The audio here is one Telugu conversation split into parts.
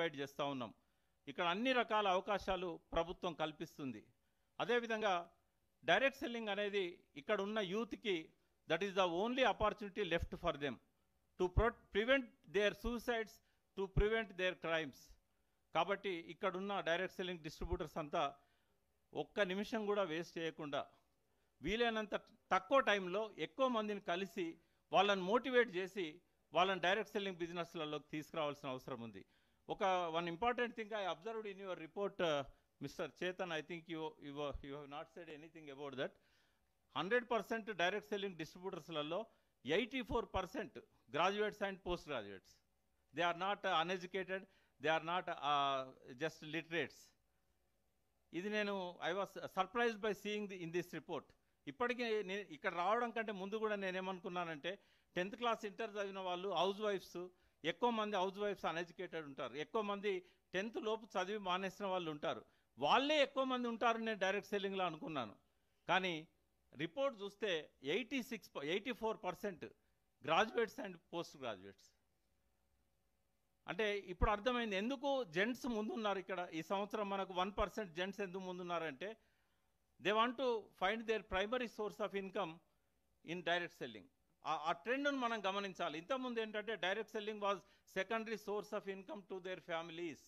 ప్రొవైడ్ చేస్తూ ఉన్నాం ఇక్కడ అన్ని రకాల అవకాశాలు ప్రభుత్వం కల్పిస్తుంది అదేవిధంగా డైరెక్ట్ సెల్లింగ్ అనేది ఇక్కడ ఉన్న యూత్కి that is the only opportunity left for them to prevent their suicides to prevent their crimes కాబట్టి ఇక్కడున్న డైరెక్ట్ సెల్లింగ్ డిస్ట్రిబ్యూటర్స్ అంతా ఒక్క నిమిషం కూడా వేస్ట్ చేయకుండా వీలైనంత తక్కువ టైంలో ఎక్కువ మందిని కలిసి వాళ్ళని మోటివేట్ చేసి వాళ్ళని డైరెక్ట్ సెల్లింగ్ బిజినెస్లలోకి తీసుకురావాల్సిన అవసరం ఉంది ఒక one important thing I observed in your report mister Chetan I think you you you have not said anything about that hundred percent direct selling డిస్ట్రిబ్యూటర్స్లలో eighty four percent graduates and post graduates they are not uneducated they are not just literates ఇది నేను I was surprised by seeing the in this report ఇప్పటికీ నేను ఇక్కడ రావడం కంటే ముందు కూడా నేనేమనుకున్నానంటే టెన్త్ క్లాస్ ఇంటర్ చదివిన వాళ్ళు హౌస్ వైఫ్స్ ఎక్కువ మంది హౌస్ వైఫ్స్ అన్ఎడ్యుకేటెడ్ ఉంటారు ఎక్కువ మంది టెన్త్ లోపు చదివి మానేసిన వాళ్ళు ఉంటారు వాళ్ళే ఎక్కువ మంది ఉంటారని నేను డైరెక్ట్ సెల్లింగ్లో అనుకున్నాను కానీ రిపోర్ట్ చూస్తే eighty six eighty four percent graduates and post graduates అంటే ఇప్పుడు అర్థమైంది ఎందుకు జెంట్స్ ముందున్నారు ఇక్కడ ఈ సంవత్సరం మనకు వన్ పర్సెంట్ జెంట్స్ ఎందుకు ముందున్నారంటే they want to find their primary source of income in direct selling ఆ ట్రెండ్ను మనం గమనించాలి ఇంతకుముందు ఏంటంటే direct selling was secondary source of income to their families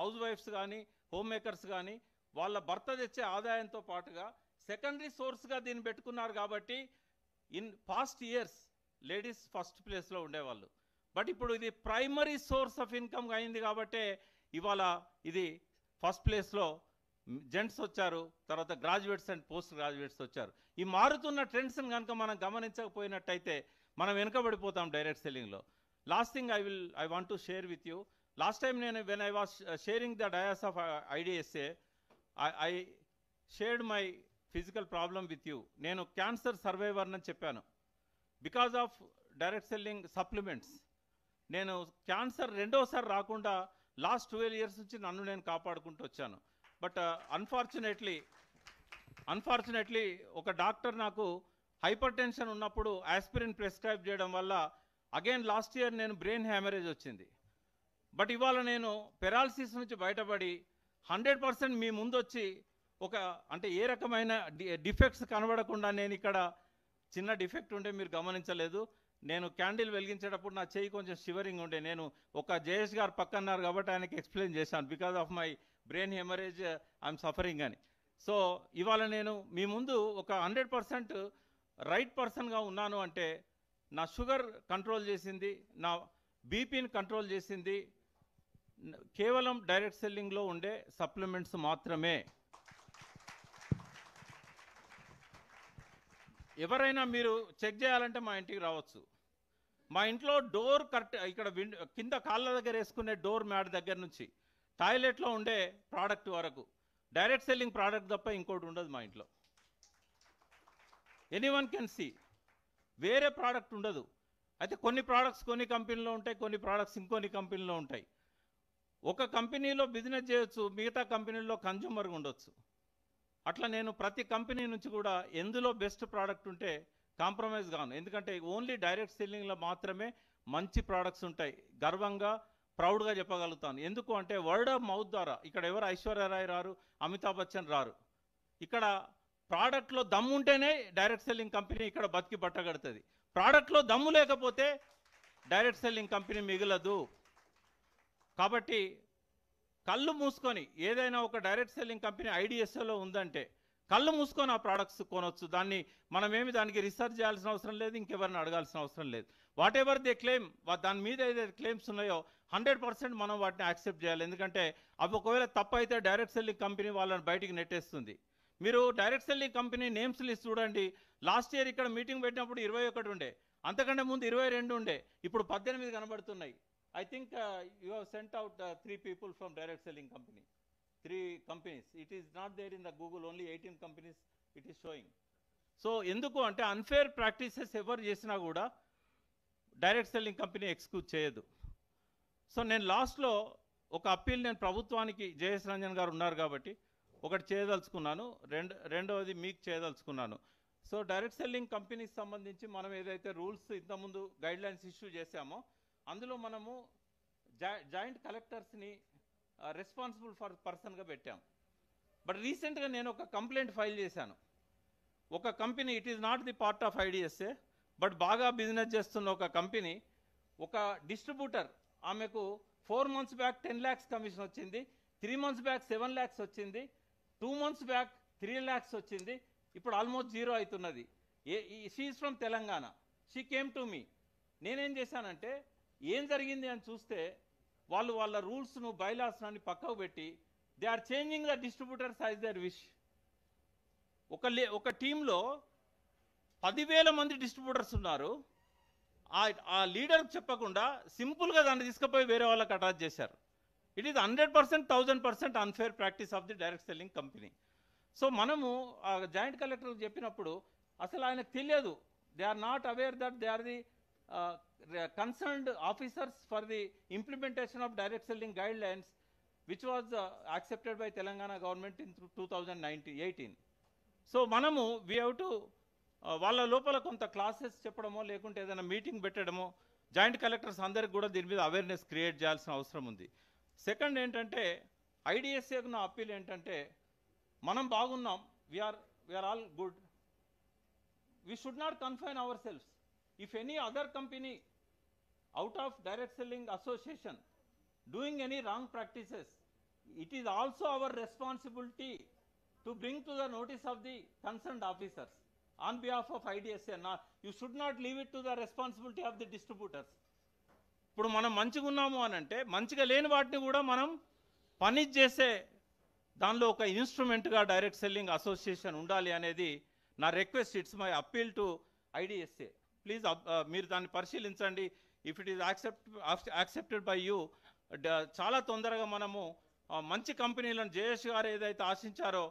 హౌస్ వైఫ్స్ కానీ హోమ్ మేకర్స్ కానీ వాళ్ళ భర్త తెచ్చే ఆదాయంతో పాటుగా సెకండరీ సోర్స్గా దీన్ని పెట్టుకున్నారు కాబట్టి in past years ladies first ప్లేస్లో ఉండేవాళ్ళు బట్ ఇప్పుడు ఇది ప్రైమరీ సోర్స్ ఆఫ్ ఇన్కమ్ అయింది కాబట్టే ఇవాళ ఇది ఫస్ట్ ప్లేస్లో జెంట్స్ వచ్చారు తర్వాత గ్రాడ్యుయేట్స్ అండ్ పోస్ట్ గ్రాడ్యుయేట్స్ వచ్చారు ఈ మారుతున్న ట్రెండ్స్ని కనుక మనం గమనించకపోయినట్టయితే మనం వెనుకబడిపోతాం డైరెక్ట్ సెల్లింగ్లో last thing I will I want to share with you last time నేను when I was sharing the dais of IDSA I shared my physical problem with you నేను క్యాన్సర్ సర్వైవర్ అని చెప్పాను because of direct selling supplements నేను క్యాన్సర్ రెండోసారి రాకుండా లాస్ట్ ట్వెల్వ్ ఇయర్స్ నుంచి నన్ను నేను కాపాడుకుంటూ వచ్చాను బట్ అన్ఫార్చునేట్లీ uh, అన్ఫార్చునేట్లీ ఒక డాక్టర్ నాకు హైపర్ టెన్షన్ ఉన్నప్పుడు ఆస్పిరిన్ ప్రిస్క్రైబ్ చేయడం వల్ల అగైన్ లాస్ట్ ఇయర్ నేను బ్రెయిన్ హ్యామరేజ్ వచ్చింది బట్ ఇవాళ నేను పెరాలసిస్ నుంచి బయటపడి హండ్రెడ్ పర్సెంట్ మీ ముందు వచ్చి ఒక అంటే ఏ రకమైన డిఫెక్ట్స్ కనబడకుండా నేను ఇక్కడ చిన్న డిఫెక్ట్ ఉంటే మీరు గమనించలేదు నేను క్యాండిల్ వెలిగించేటప్పుడు నా చేయి కొంచెం షివరింగ్ ఉండే నేను ఒక జయేష్ గారు పక్కన్నారు కాబట్టి ఆయనకి ఎక్స్ప్లెయిన్ చేశాను because of my brain haemorrhage I'm suffering అని సో ఇవాళ నేను మీ ముందు ఒక హండ్రెడ్ పర్సెంట్ రైట్ పర్సన్గా ఉన్నాను అంటే నా షుగర్ కంట్రోల్ చేసింది నా బీపీని కంట్రోల్ చేసింది కేవలం డైరెక్ట్ సెల్లింగ్లో ఉండే సప్లిమెంట్స్ మాత్రమే ఎవరైనా మీరు చెక్ చేయాలంటే మా ఇంటికి రావచ్చు మా ఇంట్లో డోర్ కరెక్ట్ ఇక్కడ కింద కాళ్ళ దగ్గర వేసుకునే డోర్ మ్యాట్ దగ్గర నుంచి టాయిలెట్లో ఉండే ప్రోడక్ట్ వరకు డైరెక్ట్ సెల్లింగ్ ప్రోడక్ట్ తప్ప ఇంకోటి ఉండదు మా ఇంట్లో ఎనీ వన్ కెన్ సీ వేరే ప్రోడక్ట్ ఉండదు అయితే కొన్ని ప్రోడక్ట్స్ కొన్ని కంపెనీలో ఉంటాయి కొన్ని ప్రోడక్ట్స్ ఇంకొన్ని కంపెనీలో ఉంటాయి ఒక కంపెనీలో బిజినెస్ చేయొచ్చు మిగతా కంపెనీల్లో కన్జ్యూమర్ ఉండొచ్చు అట్లా నేను ప్రతి కంపెనీ నుంచి కూడా ఎందులో బెస్ట్ ప్రోడక్ట్ ఉంటే కాంప్రమైజ్ కాను ఎందుకంటే ఓన్లీ డైరెక్ట్ సెల్లింగ్లో మాత్రమే మంచి ప్రోడక్ట్స్ ఉంటాయి గర్వంగా ప్రౌడ్గా చెప్పగలుగుతాను ఎందుకు అంటే వర్డ్ ఆఫ్ మౌత్ ద్వారా ఇక్కడ ఎవరు ఐశ్వర్యరాయ్ రారు అమితాబ్ బచ్చన్ రారు ఇక్కడ ప్రోడక్ట్లో దమ్ము ఉంటేనే డైరెక్ట్ సెల్లింగ్ కంపెనీ ఇక్కడ బతికి పట్టగడుతుంది ప్రోడక్ట్లో దమ్ము లేకపోతే డైరెక్ట్ సెల్లింగ్ కంపెనీ మిగలదు కాబట్టి కళ్ళు మూసుకొని ఏదైనా ఒక డైరెక్ట్ సెల్లింగ్ కంపెనీ ఐడిఎస్ఎల్లో ఉందంటే కళ్ళు మూసుకొని ఆ ప్రోడక్ట్స్ కొనవచ్చు దాన్ని మనమేమి దానికి రీసెర్చ్ చేయాల్సిన అవసరం లేదు ఇంకెవరిని అడగాల్సిన అవసరం లేదు వాట్ ఎవర్ ది క్లెయిమ్ దాని మీద ఏదైతే క్లెయిమ్స్ ఉన్నాయో హండ్రెడ్ పర్సెంట్ మనం వాటిని యాక్సెప్ట్ చేయాలి ఎందుకంటే అవి ఒకవేళ తప్ప అయితే డైరెక్ట్ సెల్లింగ్ కంపెనీ వాళ్ళని బయటికి నెట్టేస్తుంది మీరు direct selling company names list చూడండి లాస్ట్ ఇయర్ ఇక్కడ మీటింగ్ పెట్టినప్పుడు ఇరవై ఒకటి ఉండే అంతకంటే ముందు ఇరవై రెండు ఉండే ఇప్పుడు పద్దెనిమిది కనబడుతున్నాయి I think you have sent out three people from direct selling company three companies it is not there in the Google only eighteen companies it is showing so ఎందుకు అంటే అన్ఫేర్ ప్రాక్టీసెస్ ఎవరు చేసినా కూడా డైరెక్ట్ సెల్లింగ్ కంపెనీ ఎక్స్క్యూజ్ చేయదు సో నేను లాస్ట్లో ఒక అప్పీల్ నేను ప్రభుత్వానికి జయస్ రంజన్ గారు ఉన్నారు కాబట్టి ఒకటి చేయదలుచుకున్నాను రెండు రెండవది మీకు చేయదలుచుకున్నాను సో డైరెక్ట్ సెల్లింగ్ కంపెనీకి సంబంధించి మనం ఏదైతే రూల్స్ ఇంతకుముందు గైడ్లైన్స్ ఇష్యూ చేశామో అందులో మనము జాయింట్ కలెక్టర్స్ని రెస్పాన్సిబుల్ ఫర్ పర్సన్గా పెట్టాం బట్ రీసెంట్గా నేను ఒక కంప్లైంట్ ఫైల్ చేశాను ఒక company it is not the part of IDSA but బాగా బిజినెస్ చేస్తున్న ఒక కంపెనీ ఒక డిస్ట్రిబ్యూటర్ ఆమెకు four months back ten lakhs commission వచ్చింది three months back seven lakhs వచ్చింది two months back three lakhs వచ్చింది ఇప్పుడు ఆల్మోస్ట్ జీరో అవుతున్నది a she's from Telangana she came to me నేనేం చేశానంటే ఏం జరిగింది అని చూస్తే వాళ్ళు వాళ్ళ రూల్స్ను బయలాసనాన్ని పక్కకు పెట్టి they are changing the distributors as their wish ఒక లే ఒక టీంలో పదివేల మంది డిస్ట్రిబ్యూటర్స్ ఉన్నారు ఆ లీడర్కి చెప్పకుండా సింపుల్గా దాన్ని తీసుకుపోయి వేరే వాళ్ళకి అటాచ్ చేశారు it is hundred percent thousand percent unfair practice of the direct selling company so మనము ఆ జాయింట్ కలెక్టర్ చెప్పినప్పుడు అసలు ఆయనకు తెలియదు they are not aware that they are the concerned concerned officers for the implementation of direct selling guidelines which was uh, accepted by Telangana government in 2018. So మనము we have to uh, వాళ్ళ లోపల కొంత క్లాసెస్ చెప్పడమో లేకుంటే ఏదైనా మీటింగ్ పెట్టడమో జాయింట్ కలెక్టర్స్ అందరికి కూడా దీని మీద అవేర్నెస్ క్రియేట్ చేయాల్సిన అవసరం ఉంది సెకండ్ ఏంటంటే ఐడిఎస్ఏకు నా అప్పీల్ ఏంటంటే మనం బాగున్నాం we're we're all good we should not confine our selfs if any other company out of direct selling association doing any wrong practices, it is also our responsibility to bring to the notice of the concerned officers on behalf of IDSN. You should not leave it to the responsibility of the distributors. ఇప్పుడు మనం మంచిగా ఉన్నాము అని అంటే మంచిగా లేని వాటిని కూడా మనం పని చేసే దానిలో ఒక ఇన్స్ట్రుమెంట్గా డైరెక్ట్ సెల్లింగ్ అసోసియేషన్ ఉండాలి అనేది నా request it's my appeal to IDSA please మీరు దాన్ని పరిశీలించండి if it is accept accepted by you చాలా తొందరగా మనము మంచి కంపెనీలను జేఎస్ గారు ఏదైతే ఆశించారో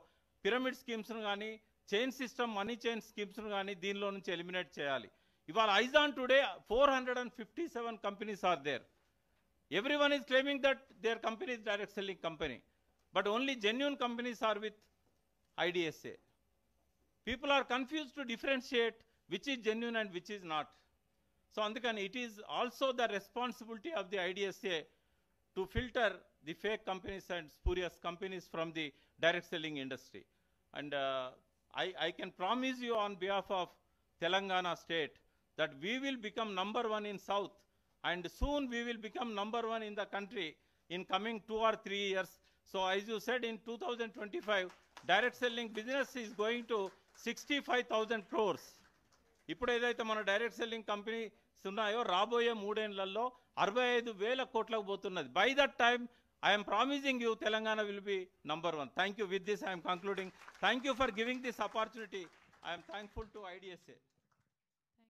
పిరమిడ్ స్కీమ్స్ను కానీ చైన్ సిస్టమ్ మనీ చైన్ స్కీమ్స్ను కానీ దీనిలో నుంచి ఎలిమినేట్ చేయాలి ఇవాళ ఐజాన్ today four hundred and fifty seven companies are there everyone is claiming that their company is direct selling company but only genuine companies are with IDSA people are confuse to differentiate which is genuine and which is not. So అందుకని it is also the responsibility of the IDSA to filter the fake companies and spurious companies from the direct selling industry. And uh, I, I can promise you on behalf of Telangana state that we will become number one in South and soon we will become number one in the country in coming two or three years. So as you said, in 2025, direct selling business is going to 65,000 crores. ఇప్పుడు ఏదైతే మన డైరెక్ట్ సెల్లింగ్ కంపెనీస్ ఉన్నాయో రాబోయే మూడేళ్లలో అరవై ఐదు వేల కోట్లకు పోతున్నది by that time I'm promising you Telangana will be number one thank you with this I'm concluding thank you for giving this opportunity I'm thankful to IDSA